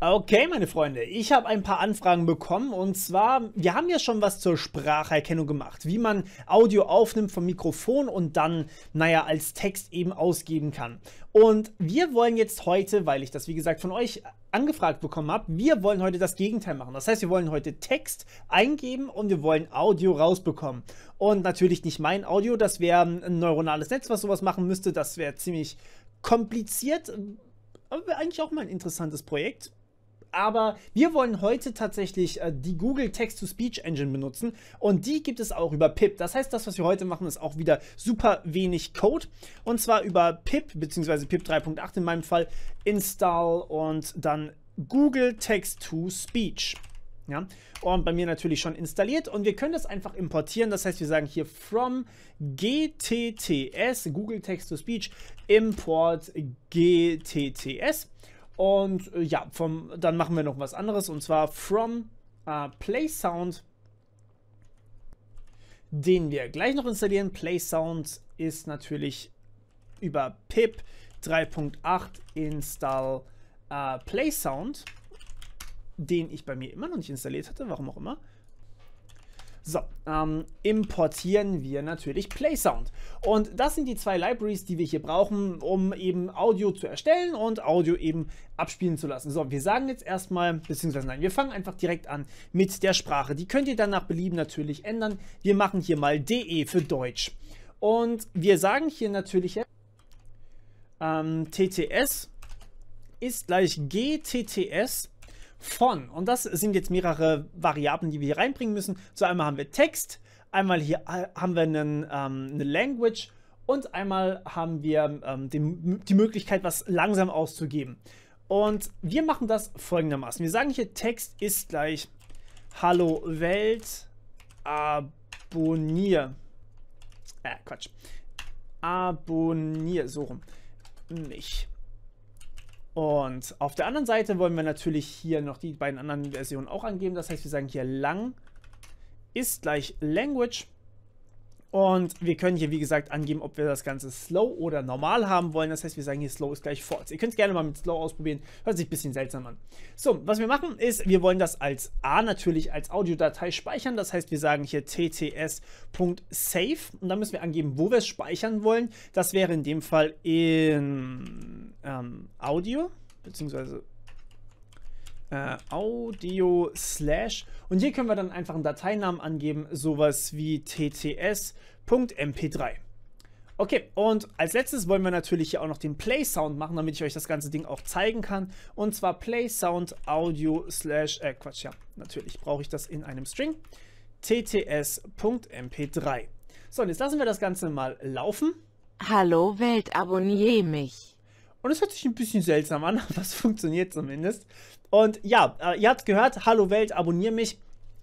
Okay, meine Freunde, ich habe ein paar Anfragen bekommen und zwar, wir haben ja schon was zur Spracherkennung gemacht, wie man Audio aufnimmt vom Mikrofon und dann, naja, als Text eben ausgeben kann. Und wir wollen jetzt heute, weil ich das wie gesagt von euch angefragt bekommen habe, wir wollen heute das Gegenteil machen. Das heißt, wir wollen heute Text eingeben und wir wollen Audio rausbekommen. Und natürlich nicht mein Audio, das wäre ein neuronales Netz, was sowas machen müsste, das wäre ziemlich kompliziert, aber eigentlich auch mal ein interessantes Projekt aber wir wollen heute tatsächlich äh, die Google Text-to-Speech Engine benutzen und die gibt es auch über PIP. Das heißt, das, was wir heute machen, ist auch wieder super wenig Code und zwar über PIP bzw. PIP 3.8 in meinem Fall, Install und dann Google Text-to-Speech. Ja, und bei mir natürlich schon installiert und wir können das einfach importieren. Das heißt, wir sagen hier from GTTS, Google Text to Speech, import GTTS und äh, ja, vom, dann machen wir noch was anderes und zwar from äh, PlaySound, den wir gleich noch installieren. PlaySound ist natürlich über pip 3.8 install äh, PlaySound, den ich bei mir immer noch nicht installiert hatte, warum auch immer. So, ähm, importieren wir natürlich PlaySound. Und das sind die zwei Libraries, die wir hier brauchen, um eben Audio zu erstellen und Audio eben abspielen zu lassen. So, wir sagen jetzt erstmal, beziehungsweise nein, wir fangen einfach direkt an mit der Sprache. Die könnt ihr dann nach Belieben natürlich ändern. Wir machen hier mal DE für Deutsch. Und wir sagen hier natürlich ähm, TTS ist gleich GTTS von. Und das sind jetzt mehrere Variablen, die wir hier reinbringen müssen. So einmal haben wir Text, einmal hier äh, haben wir einen, ähm, eine Language und einmal haben wir ähm, die, die Möglichkeit, was langsam auszugeben. Und wir machen das folgendermaßen. Wir sagen hier, Text ist gleich Hallo Welt, abonnier. Äh, Quatsch. Abonnier, so rum. Mich. Und auf der anderen Seite wollen wir natürlich hier noch die beiden anderen Versionen auch angeben. Das heißt, wir sagen hier lang ist gleich Language. Und wir können hier, wie gesagt, angeben, ob wir das Ganze slow oder normal haben wollen. Das heißt, wir sagen hier slow ist gleich false. Ihr könnt es gerne mal mit slow ausprobieren. Hört sich ein bisschen seltsam an. So, was wir machen ist, wir wollen das als A natürlich als Audiodatei speichern. Das heißt, wir sagen hier tts.save. Und dann müssen wir angeben, wo wir es speichern wollen. Das wäre in dem Fall in ähm, Audio, beziehungsweise äh, Audio slash und hier können wir dann einfach einen Dateinamen angeben, sowas wie tts.mp3. Okay, und als letztes wollen wir natürlich hier auch noch den Play Sound machen, damit ich euch das ganze Ding auch zeigen kann. Und zwar Play Sound Audio slash, äh Quatsch, ja, natürlich brauche ich das in einem String, tts.mp3. So, und jetzt lassen wir das Ganze mal laufen. Hallo Welt, abonniere mich. Und es hört sich ein bisschen seltsam an, aber es funktioniert zumindest. Und ja, äh, ihr habt gehört, hallo Welt, abonniere mich.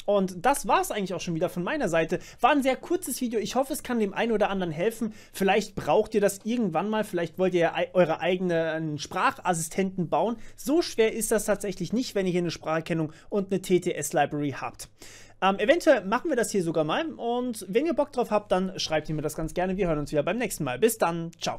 Und das war es eigentlich auch schon wieder von meiner Seite. War ein sehr kurzes Video. Ich hoffe, es kann dem einen oder anderen helfen. Vielleicht braucht ihr das irgendwann mal. Vielleicht wollt ihr ja eure eigenen Sprachassistenten bauen. So schwer ist das tatsächlich nicht, wenn ihr hier eine Spracherkennung und eine TTS-Library habt. Ähm, eventuell machen wir das hier sogar mal. Und wenn ihr Bock drauf habt, dann schreibt ihr mir das ganz gerne. Wir hören uns wieder beim nächsten Mal. Bis dann. Ciao.